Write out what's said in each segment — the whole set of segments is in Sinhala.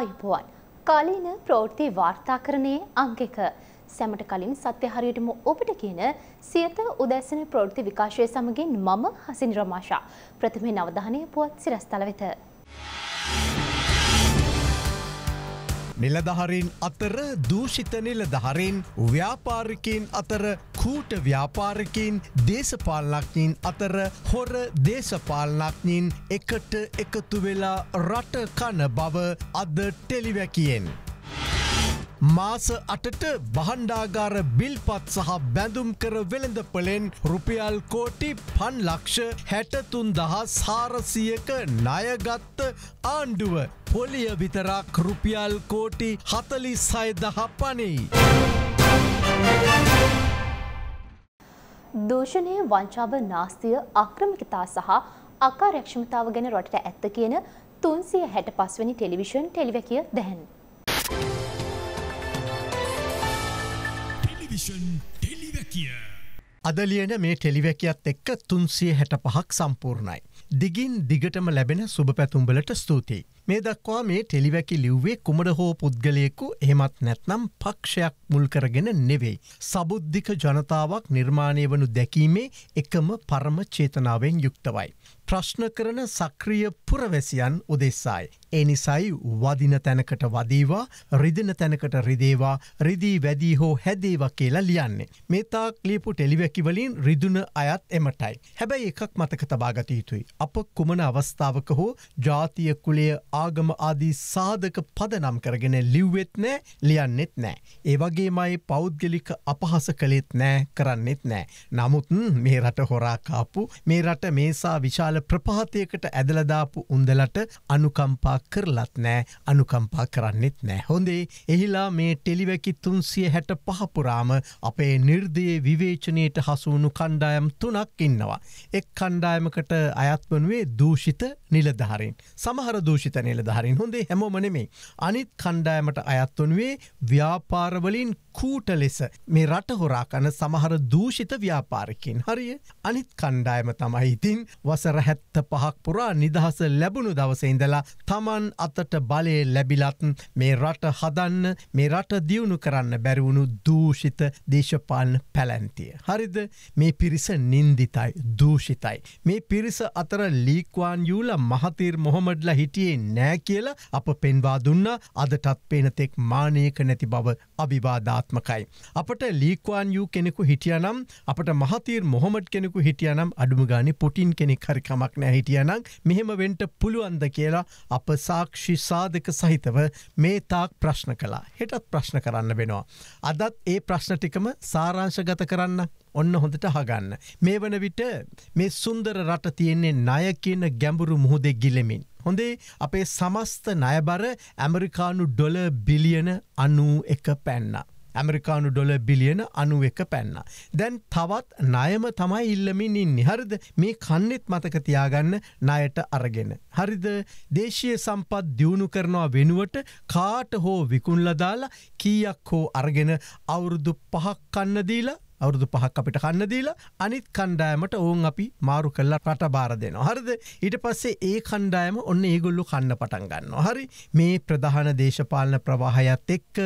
අයිබෝන් කාලීන ප්‍රෝෘති වාර්තාකරණයේ අංකක සැමට කලින් සත්‍ය හරියටම ඔබට කියන සියත උදැසන ප්‍රෘති විකාශය සමගින් මම හසින් රමාශා ප්‍රථමේ නවධානය පුවත් සිරස්තල වෙත. නිලධහරින් අතර දූෂිත නිලධහරින් ව්‍යාපාරිකින් අතර කූට ව්‍යාපාරිකින් දේශපාලනක්ඥින් අතර හොර දේශපාලනක්ඥින් එකට එකතු වෙලා රට කන බව අද ටෙලිවැකියෙන්. මාස අටට බහණ්ඩාගාර බිල්පත් සහ බැඳුම් කර වෙළඳපලෙන් රුපියල් කෝටි පන් ලක්ෂ හැටතුන් දහස් හාරසියක නයගත්ත ආණ්ඩුව පොලිය විතරක් රුපියල් කෝටි හතලි සයදහ පනේ. දූෂණය වංචාව නාස්තිය අක්‍රමිකතා සහ අකාරක්ෂමතාව ගැන රටට ඇත්ත කියන තුන්සිය හැට පස්වනි ටෙලිවිෂන් ටෙලිවැකිය දැන්. අදලියන මේ ටෙලිවැකියත් එක්ක තුන්සිය හැට පහක් සම්පූර්ණයි. දිගින් දිගටම ලැබෙන සුභ පැතුම්බලට ස්තුතියි. මේ දක්වා මේ ටෙලිවැකි ලිව්වේ කුමට හෝ පුද්ගලයෙකු එහෙමත් නැත්නම් පක්ෂයක් මුල් කරගෙන නෙවෙයි. සබුද්ධික ජනතාවක් නිර්මාණය වනු දැකීමේ එකම පරම චේතනාවෙන් යුක්තවයි. ප්‍රශ්න කරන සක්‍රිය පුරවැසියන් උදෙස්සායි. එනිසයි වදින තැනකට වදීවා රිදින තැනකට රිදේවා රිදිී වැදී හෝ හැදේව කියලා ලියන්නේ. මේතාක් ලියපු ටෙලිවැකිවලින් රිදුන අයත් එමටයි. හැබැයි එකක් මතක තබාගත යුතුයි. අප කුමන අවස්ථාවක හෝ ජාතිය කුලේ ආගම ආදී සාධක පදනම් කරගෙන ලිව්වෙත් නෑ ලියන්නෙත් නෑ. ඒවගේ මයි පෞද්ගලික අපහස කළෙත් නෑ කරන්නෙත් නෑ. නමුත් මේ රට හොරාකාපු මේ රට මේසා විශාල ප්‍රපාතයකට ඇදලදාපු උන්දලට අනුකම්පා කරලත් නෑ අනුකම්පා කරන්නෙත් නෑ. හොඳේ එහිලා මේ ටෙලිවැකි තුන්සිය හැට පහපුරාම අපේ නිර්දයේ විවේචනයට හසුවුණු කණ්ඩායම් තුනක් ඉන්නවා. එක් කණ්ඩායමකට අයත් වනුවේ දූෂිත නිලධහරින්. සමහර දූෂිත තැනල දහරින් හොඳේ හැමෝමනෙමේ අනිත් කණ්ඩායමට අයත්වනුවේ ව්‍යාපාරවලින් කූට ලෙස මේ රටහොරා කන සමහර දූෂිත ව්‍යාපාරකින් හරිය අනිත් කණ්ඩායම තමයි ඉතින් වසර හැත්ත පහක් පුරා නිදහස ලැබුණු දවසඉඳලා තමන් අතට බලය ලැබිලත්න් මේ රට හදන්න මේ රට දියුණු කරන්න බැරිවුණු දූෂිත දේශපාලන පැලැන්තිය. හරිද මේ පිරිස නින්දිතයි දූෂිතයි. මේ පිරිස අතර ලීක්වාන් යූල මහතීර් මොහොමඩ්ල හිටියේ නෑ කියලා අප පෙන්වා දුන්න අදටත් පේනතෙක් මානයක නැති බව අභිවාදා ක්‍රියාත්මකයි. අපට ලීක්වාන් යූ කෙනෙකු හිටියනම් අපට මහතීර් මොහොමට කෙනෙකු හිටියනම් අඩුමගානි පුටින් කෙනෙක් හරිකමක් නෑ හිටියනම් මෙහෙම වෙන්ට පුළුවන්ද කියලා අප සාක්ෂි සාධක සහිතව මේ තාක් ප්‍රශ්න කලා හෙටත් ප්‍රශ්න කරන්න වෙනවා. අදත් ඒ ප්‍රශ්නටිකම සාරංශගත කරන්න ඔන්න හොඳට හගන්න. මේ වන විට මේ සුන්දර රට තියෙන්නේ ණය කියන ගැඹුරු මුහුදෙ ගිලෙමින්. හොඳේ අපේ සමස්ත ණයබර ඇමරිකානු ඩොල බිලියන අනූ එක පැන්නා. ඇමරිකානු ඩොල බිලියන අනුව එක පැන්න. දැන් තවත් නයම තමයි ඉල්ලමින් නිහරිද මේ කන්නෙත් මතක තියාගන්න නයට අරගෙන. හරිද දේශය සම්පත් දියුණු කරනවා වෙනුවට කාට හෝ විකුල්ලදාලා කීයක් හෝ අරගෙන අවුරුදු පහක් කන්නදීලා අවුරුදු පහක් අපිට කන්න දීලා අනිත් කණ්ඩායමට ඔවුන් අපි මාරු කල්ල රට බාර දෙන. හරිද ඊට පස්සේ ඒ කණ්ඩායම ඔන්න ඒගොල්ලු කන්න පටන් ගන්න. හරි මේ ප්‍රධාන දේශපාලන ප්‍රවාහයත් එක්ක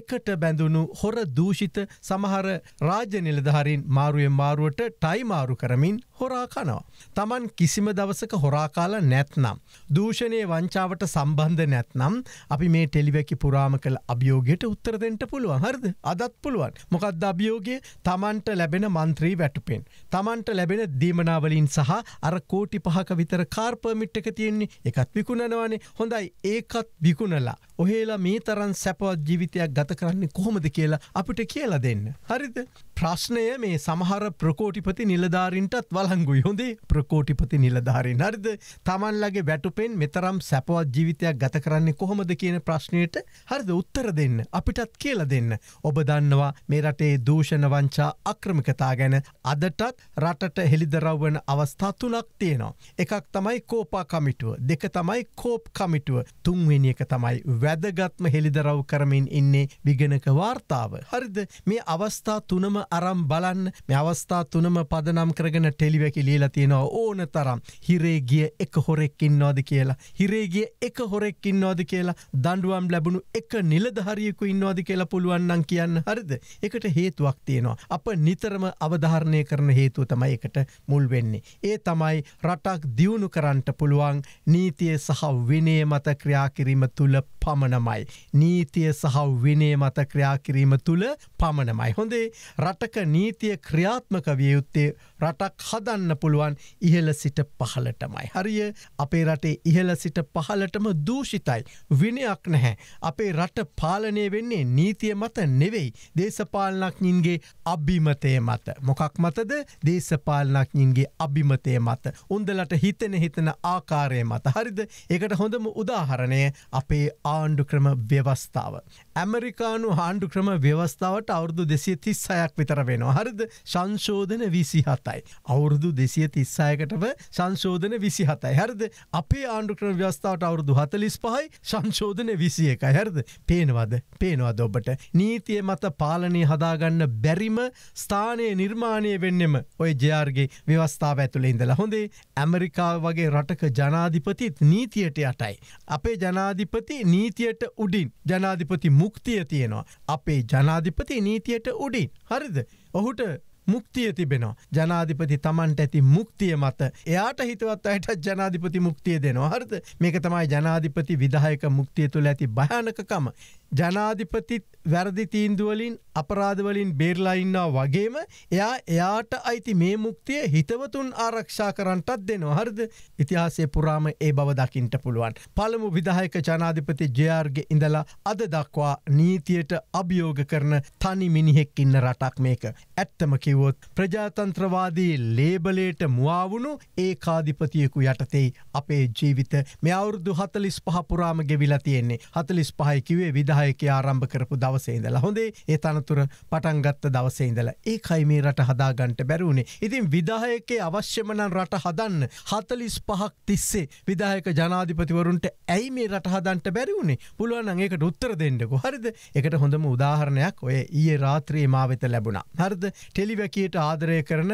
එකට බැඳුණු හොර දූෂිත සමහර රාජ්‍ය නිලධහරින් මාරුවෙන් මාරුවට ටයිමාරු කරමින් හොරාකනවා. තමන් කිසිම දවසක හොරාකාල නැත්නම්. දූෂණය වංචාවට සම්බන්ධ නැත්නම් අපි මේ ටෙලිවැකි පුරාම කළ අභියෝගයට උත්තරදෙන්ට පුළුවන් හරද අදත් පුළුවන් මොකක්ද අභියෝගය තමන්ට ලැබෙන මන්ත්‍රී වැටුපෙන්. තමන්ට ලැබෙන දීමනාවලින් සහ අර කෝටි පහක විතර කාර්පමිට් එක තියෙන්නේ එකත් විකුණනවානේ හොඳයි ඒකත් විකුණලා. ඔහේලා මේ තරන් සැපවත් ජීවිතයක් ගත කරන්නේ කොහොමද කියලා අපිට කියලා දෙන්න. හරිද ප්‍රශ්නය මේ සමහර ප්‍රකෝටිපති නිලධාරින්ටත් වල් අවලංගු යොදේ ප්‍රකෝටිපති නිලධාරි නරිද තමන්ලගේ වැටුපෙන් මෙතරම් සැපවත් ජීවිතයක් ගත කරන්නේ කොහොමද කියන ප්‍රශ්නයට හරිද උත්තර දෙන්න අපිටත් කියල දෙන්න. ඔබ දන්නවා මේ රටේ දූෂණ වංචා අක්‍රමිකතා ගැන අදටත් රටට හෙළිදරව්වන අවස්ථා තුනක් තියෙනවා. එකක් තමයි කෝපා කමිටුව දෙක තමයි කෝප් කමිටුව තුන්වෙනි එක තමයි වැදගත්ම හෙළිදරව් කරමින් ඉන්නේ විගෙනක වාර්තාව. හරිද මේ අවස්ථා තුනම අරම් බලන්න මේ අවස්ථා තුනම පදනම් කරගෙන ටෙලි විකිවැකි ලීලා තියෙනවා ඕන තරම් හිරේගිය එක හොරෙක්කින්නවාද කියලා. හිරේගිය එක හොරෙක්කින්නවාද කියලා දඩුවම් ලැබුණු එක නිලධහරියෙකු ඉන්නවාද කියලා පුළුවන්නන් කියන්න හරිද. එකට හේතුවක් තියෙනවා. අප නිතරම අවධාරණය කරන හේතුව තමයි එකට මුල් වෙන්නේ. ඒ තමයි රටක් දියුණු කරන්නට පුළුවන් නීතිය සහ විනේ මත ක්‍රියාකිරීම තුළ පමණමයි. නීතිය සහ විනේ මත ක්‍රියාකිරීම තුළ පමණමයි. හොඳේ රටක නීතිය ක්‍රියාත්මක වියයුත්තේ රටක් හද යොදන්න පුළුවන් ඉහළ සිට පහලටමයි. හරිය අපේ රටේ ඉහළ සිට පහලටම දූෂිතයි. විනයක් නැහැ. අපේ රට පාලනය වෙන්නේ නීතිය මත නෙවෙයි දේශපාලනක්ඥින්ගේ අභිමතය මත. මොකක් මතද දේශපාලනක්ඥින්ගේ අභිමතය මත. උන්දලට හිතෙන හිතන ආකාරය මත හරිද එකට හොඳම උදාහරණය අපේ ආණ්ඩු ක්‍රම ව්‍යවස්ථාව. ඇමරිකානු හාණ්ඩු ක්‍රම ව්‍යවස්ථාවට අවුරදු දෙසිය තිස් සයක් විතර වෙනවා හරිද සංශෝධන විසි හතයි. අවුරදු අවුරුදු දෙසිය තිස්සායකටම සංශෝධන විසි හතයි හරද අපේ ආණ්ඩුක්‍රම ව්‍යස්ථාවට අවුරුදු හතලිස් පහයි සංශෝධන විසිය එක හරද පේනවද පේනවද ඔබට නීතිය මත පාලනය හදාගන්න බැරිම ස්ථානය නිර්මාණය වෙන්නෙම ඔය ජයාර්ගේ ව්‍යවස්ථාව ඇතුළ ඉඳලා හොඳේ ඇමරිකාව වගේ රටක ජනාධිපතිත් නීතියට යටයි. අපේ ජනාධිපති නීතියට උඩින් ජනාධිපති මුක්තිය තියෙනවා. අපේ ජනාධිපති නීතියට උඩින් හරිද ඔහුට මුක්තිය තිබෙනවා. ජනාධිපති තමන්ට ඇති මුක්තිය මත එයාට හිතවත් අයට ජනාධිපති මුක්තිය දෙනවා හරිද මේක තමයි ජනාධිපති විදායක මුක්තිය තුළ ඇති භයනකකම. ජනාධිපතිත් වැරදි තීන්දුවලින් අපරාධවලින් බේරලාඉන්නා වගේම එයා එයාට අයිති මේ මුක්තිය හිතවතුන් ආරක්ෂා කරන්ටත් දෙනවා හරිද ඉතිහාසේ පුරාම ඒ බව දකිින්ට පුළුවන්. පළමු විදාහයක ජනාධිපති ජයාර්ග ඉඳලා අද දක්වා නීතියට අභියෝග කරන තනි මිනිහෙක් ඉන්න රටක් මේක. ඇත්තම කිය කිව්වොත් ප්‍රජාතන්ත්‍රවාදී ලේබලේට මුවාවුණු ඒ කාධිපතියෙකු යටතෙයි අපේ ජීවිත මෙ අවුරුදු හතලිස් පහපුරාම ගෙවිලා තියෙන්නේ හතලිස් පහයිකිවේ විදායක ආරම්භ කරපු දවසේදල හොඳේ ඒ තනතුර පටන්ගත්ත දවසේඉදල ඒ කයිමේ රට හදාගන්ට බැරුණේ ඉතින් විදායකේ අවශ්‍යමනන් රට හදන්න හතලිස් පහක් තිස්සේ විදායක ජනාධිපතිවරුන්ට ඇයි මේ රටහදන්ට බැරිවුණේ පුළුවන් ඒක උත්තර දෙන්නකු හරිද එකට හොඳම උදාහරණයක් ඔය ඒ රාත්‍රයේ මාවෙත ලැබුණා හරද ටෙලිව වැකියට ආදරය කරන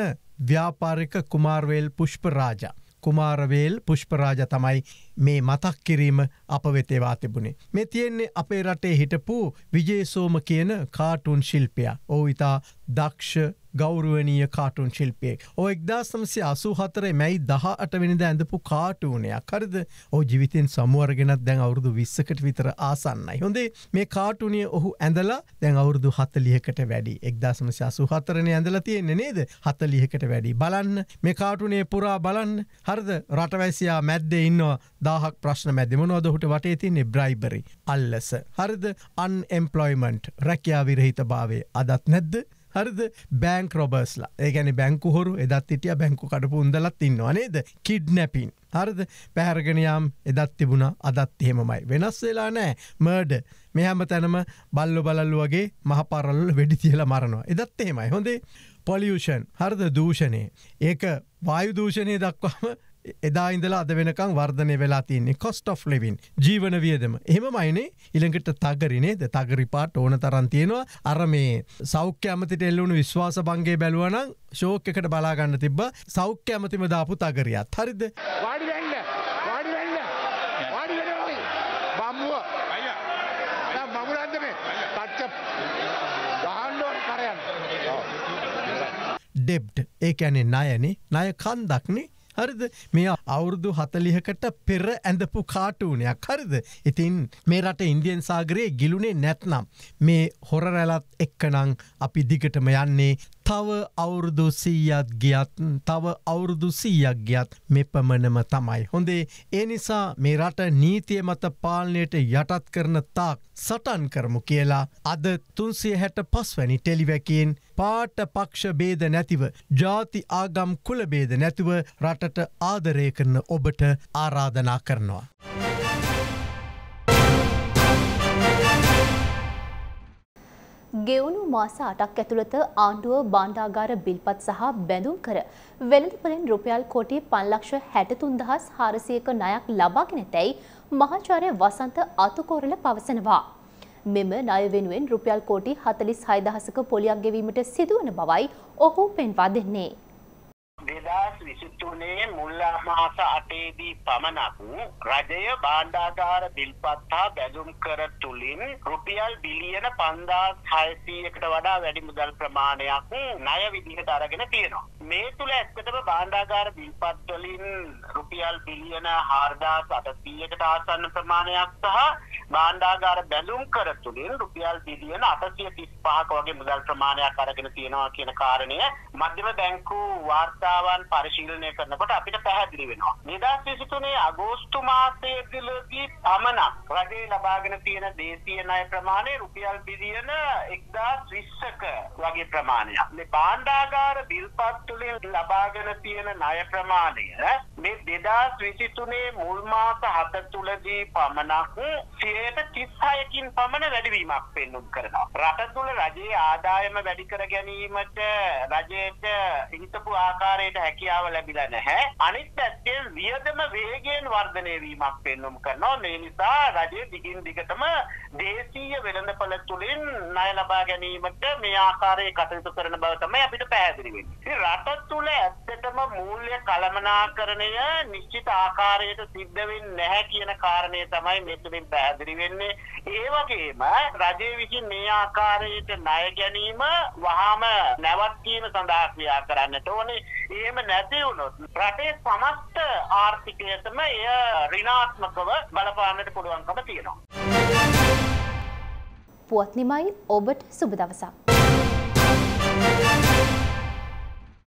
ව්‍යාපාරික කුමාර්වේල් පුෂ්පරාජා. කුමාරවේල් පුෂ්පරාජ තමයි මේ මතක් කිරීම අප වෙතේවා තිබුණේ. මෙ තියෙන්නේ අපේ රටේ හිටපු විජේසෝම කියන කාටුන් ශිල්පයා ඕ ඉතා දක්ෂ ගෞරුවනීය කාටුන් ශිල්පියෙක් ඕ එක්දාසමසි අසු හතරේ මැයි දහ අටවෙනිද ඇඳපු කාටුවනයක් හරිද ඕ ජීවිතෙන් සමුවර්ගෙනත් දැන් අවුරුදු විස්සකට විතර ආසන්නයි හොඳේ මේ කාටුනිය ඔහු ඇඳලා දැන් අවුරුදු හතලියකට වැඩි එක්දාසමසි අසු හතරණ ඇඳලා තියෙන්නේ නේද හතලියකට වැඩි බලන්න මේ කාටුනේ පුරා බලන්න හරිද රටවැසියා මැද්දේ ඉන්නවා දාහක් ප්‍රශ්න මැදිමනොද හුට වටේ තින්නේ බ්‍රයිබරි අල්ලස හරිද අන් එම්පලොයිමන්ට් රැකයා විරහිත භාවේ අදත් නැද්ද හරිද බෑංක් රොබර්ස්ලා ඒගැන බැංකු හොරු එදත් හිටිය බැංකු කඩපු උන්දලත් ඉන්නවා නේද කිඩ් නැපින් හරිද පැහරගෙනයාම් එදත් තිබුණා අදත් එහෙමමයි වෙනස් වෙලා නෑ මර්ඩ මෙහැම තැනම බල්ලො බලල්ලු වගේ මහපරල්ල වැඩි තියලා මරනවා එදත් එහෙමයි හොඳේ පොලියෂන් හර්ද දූෂණය ඒක වායු දූෂණය දක්වාම එදා ඉඳලා අද වෙනකං වර්ධනය වෙලා තියන්නේ කොස්ට of ලෙවින් ජීවන වියදම එහෙමයිනේ ඉළඟට තගරිනේද තගරිපාට ඕන තරන් තියෙනවා අර මේ සෞඛ්‍ය ඇමතිට එල්ලුණු විශ්වාස බන්ගේ බැලුවනං ශෝක එකට බලාගන්න තිබ සෞඛ්‍ය ඇමතිම දාපු තගරියත් හරිද වාඩිවෙන්න වාඩිවෙන්න වාඩිවෙනයි බම්මුව මගුලන්ද මේ තච්ච දහන්ඩෝන් කරයන්න ඩෙබ්ට ඒ ඇනේ නයනේ නය කන්දක්නේ හරිද මේ අවුරුදු හතලිහකට පෙර ඇඳපු කාටූනයක් හරිද ඉතින් මේ රට ඉන්දියන් සාගරයේ ගිලුණේ නැත්නම් මේ හොරරැලත් එක්කනං අපි දිගටම යන්නේ තව අවුරුදු සීයත් ගියත් තව අවුරුදු සීයක් ගියත් මෙපමණම තමයි. හොඳේ ඒ නිසා මේ රට නීතිය මත පාලනයට යටත් කරන තාක් සටන් කරමු කියලා අද තුන්සේ හැට පස්වැනි ටෙලිවැකෙන් පාට පක්ෂ බේද නැතිව ජාති ආගම් කුලබේද නැතිව රටට ආදරය කරන ඔබට ආරාධනා කරනවා. ගෙවුණු මාස 8ක් ඇතුළත ආණ්ඩුව බාණ්ඩාගාර බිල්පත් සහ බැඳුම් කර වෙළඳපොලෙන් රුපියල් කොටි 5,62,401 ණයක් ලබාගෙන ඇතැයි මහාචාර්ය වසන්ත අතුකෝරළ පවසනවා. මෙම ණය වෙනුවෙන් රුපියල් කොටි 46,000ක පොලියක් ගෙවීමට සිදුවන බවයි ඔහු පෙන්වා දෙන්නේ. විසිතුනේ මුල් මාස අටේදී පමණක් රජය බාණ්ඩාගාර බිල්පත් හා බැඳුම් කර තුලින් රුපියල් බිලියන 5600කට වඩා වැඩි මුදල් ප්‍රමාණයක් ණය විදිහට අරගෙන තියෙනවා. මේ තුල ඇත්තටම බාණ්ඩාගාර බිල්පත් වලින් රුපියල් බිලියන 4800කට ආසන්න ප්‍රමාණයක් සහ බාණ්ඩාගාර බැඳුම් කර තුලින් රුපියල් බිලියන 835ක වගේ මුදල් ප්‍රමාණයක් අරගෙන තියෙනවා කියන කාරණය මධ්‍යම බැංකු වාර්තාවන් පරිශ පරිශීලනය කරනකොට අපිට පැහැදිලි වෙනවා. 2023 අගෝස්තු මාසයේදී පමණක් රජේ ලබාගෙන තියෙන දේශීය ණය ප්‍රමාණය රුපියල් බිලියන 1020ක වගේ ප්‍රමාණයක්. මේ භාණ්ඩාගාර බිල්පත් තුලින් ලබාගෙන තියෙන ණය ප්‍රමාණය මේ 2023 මුල් මාස 7 තුලදී පමණක් 36කින් පමණ වැඩිවීමක් පෙන්නුම් කරනවා. රට තුල රජයේ ආදායම වැඩි කර ගැනීමට රජයට හිතපු ආකාරයට හැකියාව ලැබිලා නැහැ. අනිත් පැත්තෙන් වියදම වේගයෙන් වර්ධනය වීමක් පෙන්නුම් කරනවා. මේ නිසා රජය දිගින් දිගටම දේශීය වෙළඳපළ තුලින් ණය ලබා ගැනීමට මේ ආකාරයේ කටයුතු කරන බව තමයි අපිට පැහැදිලි වෙන්නේ. රට තුල ඇත්තටම මූල්‍ය කළමනාකරණය දානය නිශ්චිත ආකාරයට සිද්ධ වෙන්නේ නැහැ කියන කාරණය තමයි මෙතනින් පැහැදිලි වෙන්නේ. ඒ වගේම රජය විසින් මේ ආකාරයට ණය ගැනීම වහාම නැවැත්වීම සඳහා ක්‍රියා කරන්නට ඕනේ. එහෙම නැති වුණොත් රටේ සමස්ත ආර්ථිකයටම එය ඍණාත්මකව බලපාන්නට පුළුවන්කම තියෙනවා. පුවත් නිමයි ඔබට සුබ දවසක්.